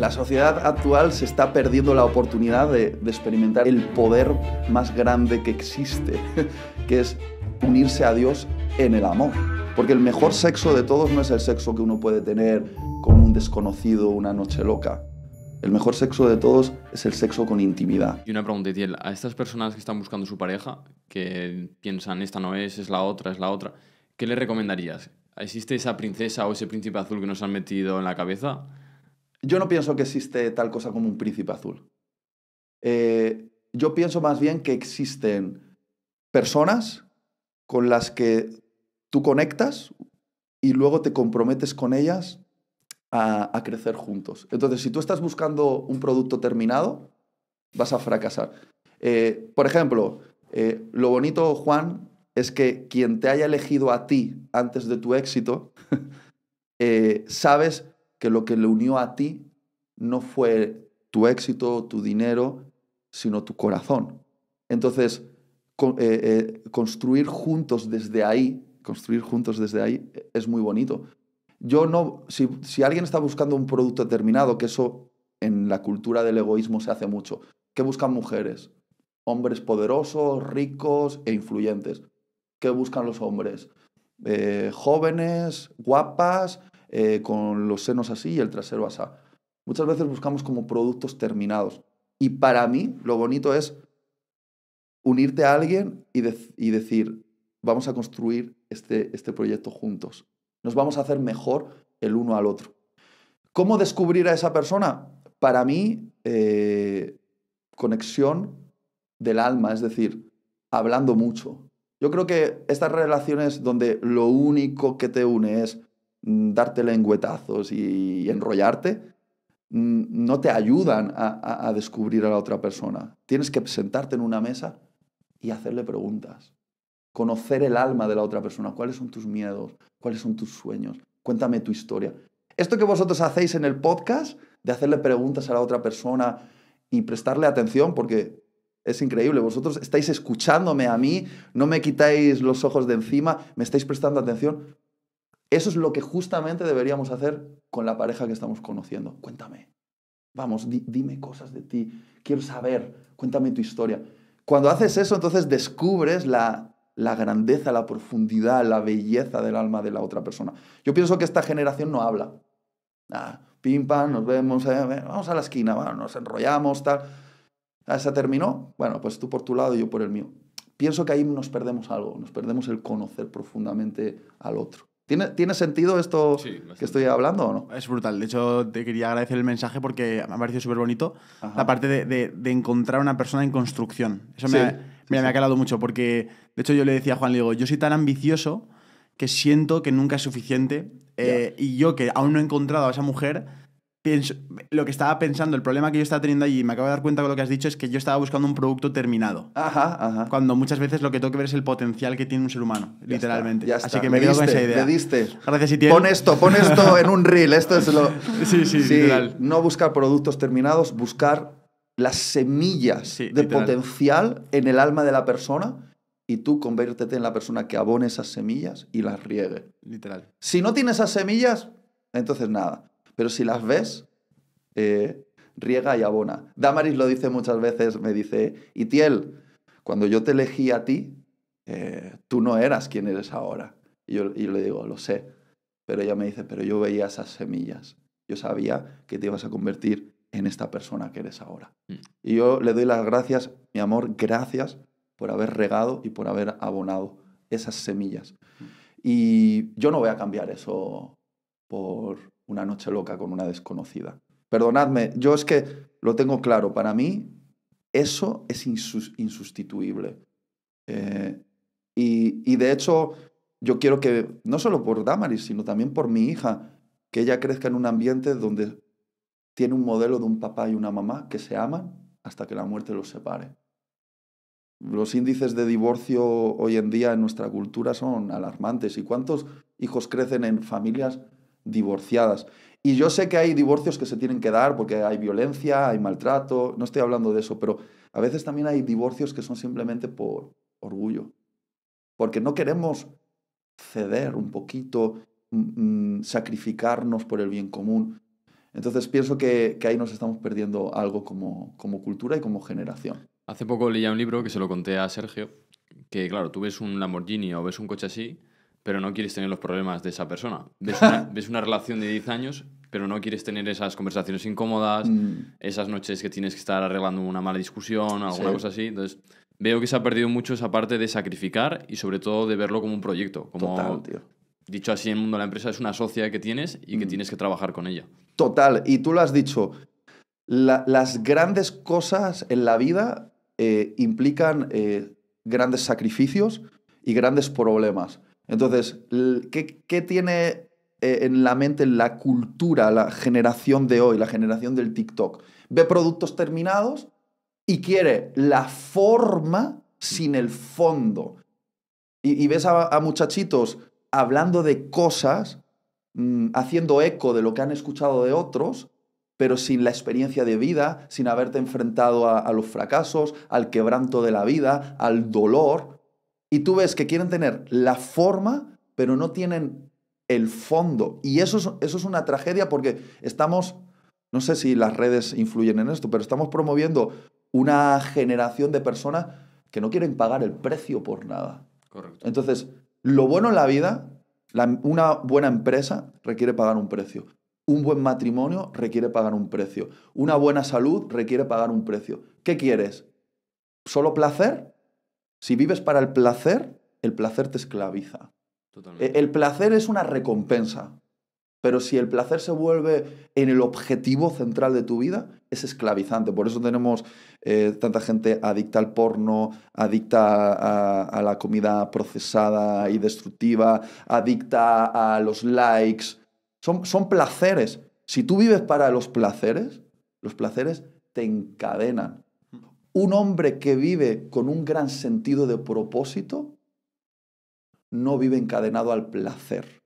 La sociedad actual se está perdiendo la oportunidad de, experimentar el poder más grande que existe, que es unirse a Dios en el amor. Porque el mejor sexo de todos no es el sexo que uno puede tener con un desconocido una noche loca. El mejor sexo de todos es el sexo con intimidad. Y una pregunta, Tiel. a estas personas que están buscando su pareja, que piensan esta no es, es la otra, es la otra, ¿qué le recomendarías? ¿Existe esa princesa o ese príncipe azul que nos han metido en la cabeza? Yo no pienso que existe tal cosa como un príncipe azul. Eh, yo pienso más bien que existen personas con las que tú conectas y luego te comprometes con ellas a, crecer juntos. Entonces, si tú estás buscando un producto terminado, vas a fracasar. Eh, por ejemplo, eh, lo bonito, Juan, es que quien te haya elegido a ti antes de tu éxito, sabes que lo que le unió a ti no fue tu éxito, tu dinero, sino tu corazón. Entonces, eh, eh, construir juntos desde ahí, construir juntos desde ahí eh, es muy bonito. Yo no, si, alguien está buscando un producto determinado, que eso en la cultura del egoísmo se hace mucho, ¿qué buscan mujeres? Hombres poderosos, ricos e influyentes. ¿Qué buscan los hombres? jóvenes, guapas, eh, con los senos así y el trasero así. Muchas veces buscamos como productos terminados. Y para mí lo bonito es unirte a alguien y, decir, vamos a construir este, este, proyecto juntos. Nos vamos a hacer mejor el uno al otro. ¿Cómo descubrir a esa persona? Para mí, eh, conexión del alma, es decir, hablando mucho. Yo creo que estas relaciones donde lo único que te une es Mm, darte lengüetazos y enrollarte, mm, no te ayudan a, a, descubrir a la otra persona. Tienes que sentarte en una mesa y hacerle preguntas. Conocer el alma de la otra persona. ¿Cuáles son tus miedos? ¿Cuáles son tus sueños? Cuéntame tu historia. Esto que vosotros hacéis en el podcast, de hacerle preguntas a la otra persona y prestarle atención, porque es increíble. Vosotros estáis escuchándome a mí, no me quitáis los ojos de encima, me estáis prestando atención. Eso es lo que justamente deberíamos hacer con la pareja que estamos conociendo. Cuéntame. Vamos, dime cosas de ti. Quiero saber. Cuéntame tu historia. Cuando haces eso, entonces descubres la, grandeza, la profundidad, la belleza del alma de la otra persona. Yo pienso que esta generación no habla. Ah, pim, pam, nos vemos, eh, eh, vamos a la esquina, nos enrollamos, tal. Ah, terminó? Bueno, pues tú por tu lado y yo por el mío. Pienso que ahí nos perdemos algo, nos perdemos el conocer profundamente al otro. ¿Tiene, sentido esto que estoy hablando o no? Es brutal. De hecho, te quería agradecer el mensaje porque me ha parecido súper bonito la parte de, encontrar a encontrar una persona en construcción. Eso me, ha, calado mucho porque, de hecho, yo le decía a Juan, digo, yo soy tan ambicioso que siento que nunca es suficiente eh, y yo que aún no he encontrado a esa mujer lo que estaba pensando, el problema que yo estaba teniendo allí, y me acabo de dar cuenta con lo que has dicho, es que yo estaba buscando un producto terminado. Ajá, Cuando muchas veces lo que tengo que ver es el potencial que tiene un ser humano, literalmente. Así que me, con esa idea. Pon esto, pon esto en un reel. Esto es lo... Sí, sí, No buscar productos terminados, buscar las semillas de potencial en el alma de la persona y tú conviértete en la persona que abone esas semillas y las riegue. Literal. Si no tienes esas semillas, entonces nada. Pero si las ves, eh, riega y abona. Damaris lo dice muchas veces, me dice, Itiel, cuando yo te elegí a ti, eh, tú no eras quien eres ahora. Y yo, le digo, lo sé. Pero ella me dice, pero yo veía esas semillas. Yo sabía que te ibas a convertir en esta persona que eres ahora. Mm. Y yo le doy las gracias, mi amor, gracias por haber regado y por haber abonado esas semillas. Mm. Y yo no voy a cambiar eso por, una noche loca con una desconocida. Perdonadme, yo es que lo tengo claro, para mí eso es insustituible. Eh, y, y, de hecho, yo quiero que, no solo por Damaris, sino también por mi hija, que ella crezca en un ambiente donde tiene un modelo de un papá y una mamá que se aman hasta que la muerte los separe. Los índices de divorcio hoy en día en nuestra cultura son alarmantes. ¿Y cuántos hijos crecen en familias divorciadas. Y yo sé que hay divorcios que se tienen que dar porque hay violencia, hay maltrato, no estoy hablando de eso, pero a veces también hay divorcios que son simplemente por orgullo, porque no queremos ceder un poquito, mm, mm, sacrificarnos por el bien común. Entonces pienso que, ahí nos estamos perdiendo algo como, como cultura y como generación. Hace poco leía un libro que se lo conté a Sergio, que claro, tú ves un Lamborghini o ves un coche así pero no quieres tener los problemas de esa persona. Ves una, relación de 10 años, pero no quieres tener esas conversaciones incómodas, mm. esas noches que tienes que estar arreglando una mala discusión, alguna cosa así. Entonces, veo que se ha perdido mucho esa parte de sacrificar y sobre todo de verlo como un proyecto. Como, Total, tío. Dicho así, en el mundo de la empresa es una socia que tienes y que mm. tienes que trabajar con ella. Total, y tú lo has dicho. las grandes cosas en la vida eh, implican eh, grandes sacrificios y grandes problemas. Entonces, ¿qué, tiene eh, en la mente la cultura, la generación de hoy, la generación del TikTok? Ve productos terminados y quiere la forma sin el fondo. Y, ves a, muchachitos hablando de cosas, mm, haciendo eco de lo que han escuchado de otros, pero sin la experiencia de vida, sin haberte enfrentado a los fracasos, al quebranto de la vida, al dolor. Y tú ves que quieren tener la forma, pero no tienen el fondo. Y eso es, eso es una tragedia porque estamos, no sé si las redes influyen en esto, pero estamos promoviendo una generación de personas que no quieren pagar el precio por nada. Correcto. Entonces, lo bueno en la vida, una buena empresa requiere pagar un precio. Un buen matrimonio requiere pagar un precio. Una buena salud requiere pagar un precio. ¿Qué quieres? ¿Solo placer? Si vives para el placer, el placer te esclaviza. E-, el placer es una recompensa, pero si el placer se vuelve en el objetivo central de tu vida, es esclavizante. Por eso tenemos eh, tanta gente adicta al porno, adicta a, la comida procesada y destructiva, adicta a los likes. son placeres. Si tú vives para los placeres, los placeres te encadenan. Un hombre que vive con un gran sentido de propósito no vive encadenado al placer.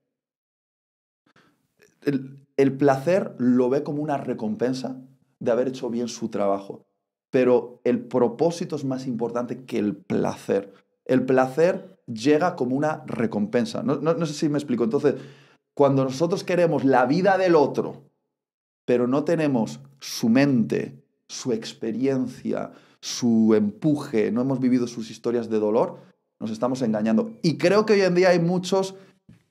El, placer lo ve como una recompensa de haber hecho bien su trabajo, pero el propósito es más importante que el placer. El placer llega como una recompensa. no sé si me explico. Entonces, cuando nosotros queremos la vida del otro, pero no tenemos su mente, su experiencia, su empuje, no hemos vivido sus historias de dolor, nos estamos engañando. Y creo que hoy en día hay muchos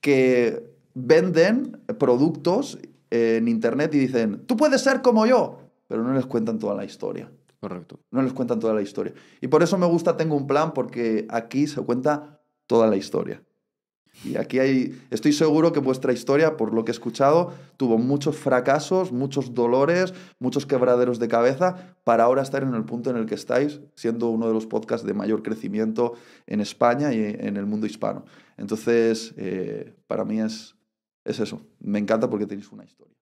que venden productos en Internet y dicen, tú puedes ser como yo, pero no les cuentan toda la historia. Correcto. No les cuentan toda la historia. Y por eso me gusta Tengo un plan, porque aquí se cuenta toda la historia. Y aquí hay, estoy seguro que vuestra historia, por lo que he escuchado, tuvo muchos fracasos, muchos dolores, muchos quebraderos de cabeza para ahora estar en el punto en el que estáis, siendo uno de los podcasts de mayor crecimiento en España y en el mundo hispano. Entonces, eh, para mí es, es eso. Me encanta porque tenéis una historia.